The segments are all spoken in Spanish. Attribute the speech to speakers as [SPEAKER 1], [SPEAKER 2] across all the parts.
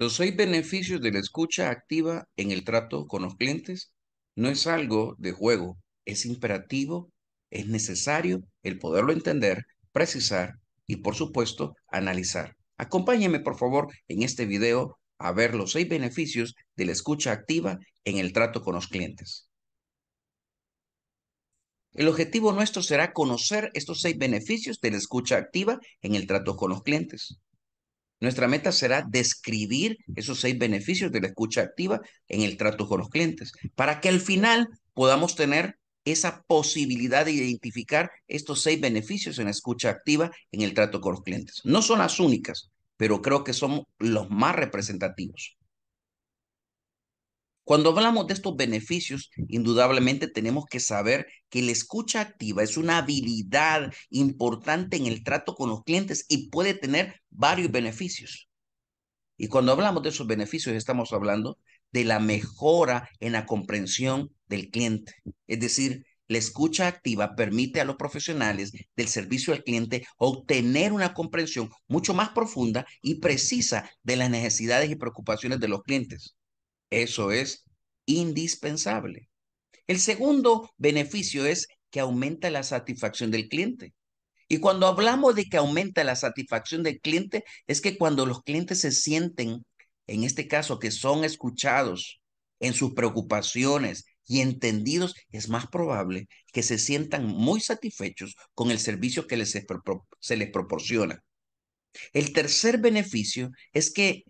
[SPEAKER 1] Los seis beneficios de la escucha activa en el trato con los clientes no es algo de juego, es imperativo, es necesario el poderlo entender, precisar y por supuesto analizar. Acompáñeme por favor en este video a ver los seis beneficios de la escucha activa en el trato con los clientes. El objetivo nuestro será conocer estos seis beneficios de la escucha activa en el trato con los clientes. Nuestra meta será describir esos seis beneficios de la escucha activa en el trato con los clientes, para que al final podamos tener esa posibilidad de identificar estos seis beneficios en la escucha activa en el trato con los clientes. No son las únicas, pero creo que son los más representativos. Cuando hablamos de estos beneficios, indudablemente tenemos que saber que la escucha activa es una habilidad importante en el trato con los clientes y puede tener varios beneficios. Y cuando hablamos de esos beneficios, estamos hablando de la mejora en la comprensión del cliente. Es decir, la escucha activa permite a los profesionales del servicio al cliente obtener una comprensión mucho más profunda y precisa de las necesidades y preocupaciones de los clientes. Eso es indispensable. El segundo beneficio es que aumenta la satisfacción del cliente. Y cuando hablamos de que aumenta la satisfacción del cliente, es que cuando los clientes se sienten, en este caso, que son escuchados en sus preocupaciones y entendidos, es más probable que se sientan muy satisfechos con el servicio que les se, se les proporciona. El tercer beneficio es que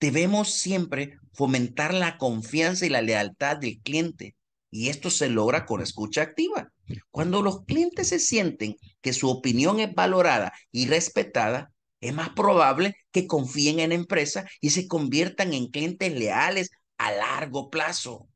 [SPEAKER 1] Debemos siempre fomentar la confianza y la lealtad del cliente. Y esto se logra con escucha activa. Cuando los clientes se sienten que su opinión es valorada y respetada, es más probable que confíen en la empresa y se conviertan en clientes leales a largo plazo.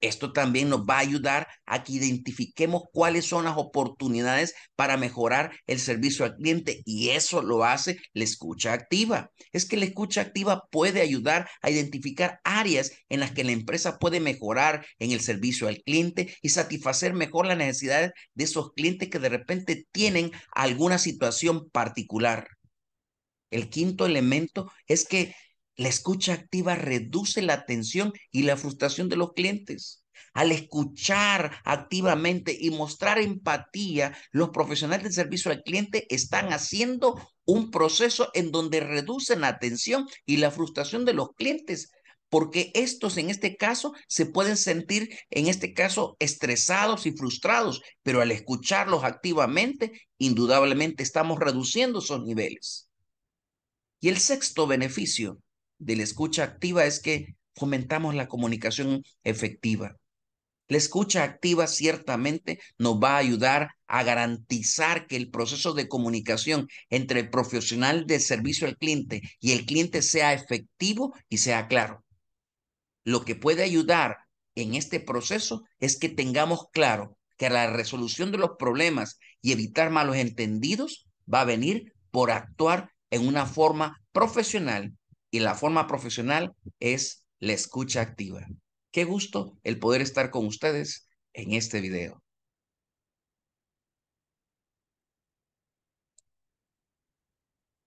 [SPEAKER 1] Esto también nos va a ayudar a que identifiquemos cuáles son las oportunidades para mejorar el servicio al cliente y eso lo hace la escucha activa. Es que la escucha activa puede ayudar a identificar áreas en las que la empresa puede mejorar en el servicio al cliente y satisfacer mejor las necesidades de esos clientes que de repente tienen alguna situación particular. El quinto elemento es que la escucha activa reduce la tensión y la frustración de los clientes. Al escuchar activamente y mostrar empatía, los profesionales de servicio al cliente están haciendo un proceso en donde reducen la tensión y la frustración de los clientes, porque estos en este caso se pueden sentir en este caso estresados y frustrados, pero al escucharlos activamente, indudablemente estamos reduciendo esos niveles. Y el sexto beneficio de la escucha activa es que fomentamos la comunicación efectiva. La escucha activa ciertamente nos va a ayudar a garantizar que el proceso de comunicación entre el profesional de servicio al cliente y el cliente sea efectivo y sea claro. Lo que puede ayudar en este proceso es que tengamos claro que la resolución de los problemas y evitar malos entendidos va a venir por actuar en una forma profesional y la forma profesional es la escucha activa. Qué gusto el poder estar con ustedes en este video.